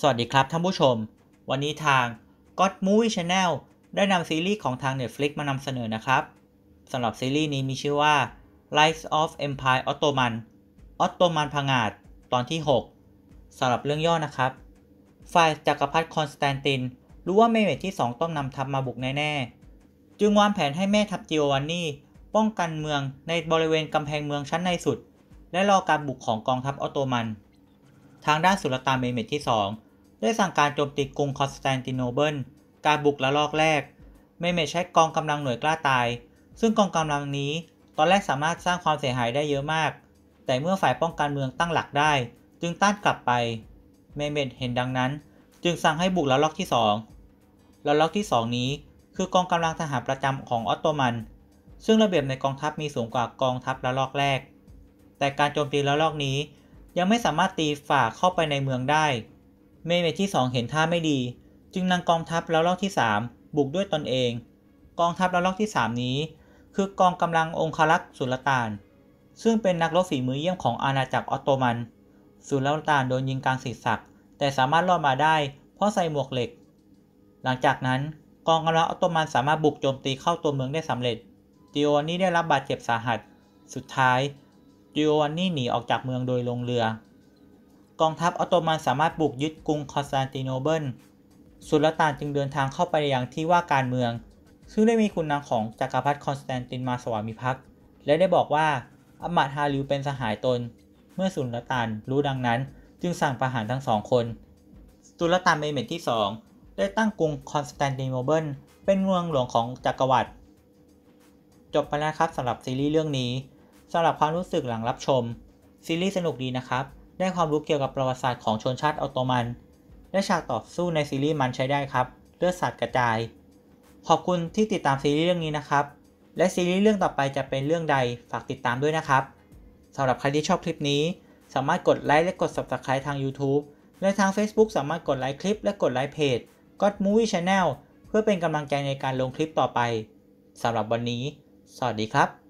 สวัสดีครับท่านผู้ชม วันนี้ทาง God Movie Channel ได้นำซีรีส์ของทาง Netflix มานำเสนอนะครับสำหรับซีรีส์นี้มีชื่อว่า l i s e of Empire Ottoman Ottoman พังอาจตอนที่ 6สำหรับเรื่องย่อนะครับฝ่ายจักรพรรดิคอนสแตนติน รู้ว่าเมเมทที่ 2 ต้องนำทัพมาบุกแน่ ๆ จึงวางแผนให้แม่ทัพจิโอวานนี่ป้องกันเมืองในบริเวณกำแพงเมืองชั้นในสุด และรอการบุกของกองทัพออตโตมันทางด้านสุลต่านเมเมทที่ 2ได้สั่งการโจมตีกรุงคอนสแตนติโนเบิล การบุกละลอกแรก เมเมใช้กองกำลังหน่วยกล้าตาย ซึ่งกองกำลังนี้ ตอนแรกสามารถสร้างความเสียหายได้เยอะมาก แต่เมื่อฝ่ายป้องกันเมืองตั้งหลักได้ จึงต้านกลับไป เมเมดเห็นดังนั้น จึงสั่งให้บุกละลอกที่2ละลอกที่ 2 นี้คือกองกำลังทหารประจำของออตโตมัน ซึ่งระเบียบในกองทัพมีสูงกว่ากองทัพละลอกแรก แต่การโจมตีละลอกนี้ยังไม่สามารถตีฝ่าเข้าไปในเมืองได้เมเมที่สองเห็นท่าไม่ดี จึงนำกองทัพแล้วลอกที่ 3 บุกด้วยตนเอง กองทัพแล้วลอกที่ 3 นี้ คือกองกำลังองคารักษ์สุลต่านซึ่งเป็นนักรบฝีมือเยี่ยมของอาณาจักรออตโตมันสุลต่านโดนยิงกลางศีรษะแต่สามารถรอดมาได้ เพราะใส่หมวกเหล็ก หลังจากนั้นกองกำลังออตโตมันสามารถบุกโจมตีเข้าตัวเมืองได้สำเร็จติโอวานนี่ได้รับบาดเจ็บสาหัสสุดท้ายติโอวานนี่หนีออกจากเมืองโดยลงเรือกองทัพออตโตมันสามารถบุกยึดกรุงคอนสแตนติโนเบิลสุลต่านจึงเดินทางเข้าไปยังที่ว่าการเมือง ซึ่งได้มีคุณนางของจกักรพรรดิคอนสแตนตินมาสวามิภักดิ์และได้บอกว่า อัมมาตฮาริวเป็นสหายตน เมื่อสุลต่านรู้ดังนั้น จึงสั่งประหารทั้งสองคน สุลต่านเบเมตที่ 2 ได้ตั้งกรุงคอนสแตนติโนเบิลเป็นเมืองหลวงของจักรวรรดิ จบไปแล้วครับสำหรับซีรีส์เรื่องนี้สำหรับความรู้สึกหลังรับชมซีรีส์สนุกดีนะครับได้ความรู้เกี่ยวกับประวัติศาสตร์ของชนชาติออตโตมัน และฉากต่อสู้ในซีรีส์มันใช้ได้ครับ เลือดสาดกระจาย ขอบคุณที่ติดตามซีรีส์เรื่องนี้นะครับ และซีรีส์เรื่องต่อไปจะเป็นเรื่องใดฝากติดตามด้วยนะครับสำหรับใครที่ชอบคลิปนี้ สามารถกดไลค์และกด Subscribe ทาง YouTube และทาง Facebook สามารถกดไลค์คลิป และกดไลค์เพจ God Movie Channel เพื่อเป็นกำลังใจในการลงคลิปต่อไปสำหรับวันนี้ สวัสดีครับ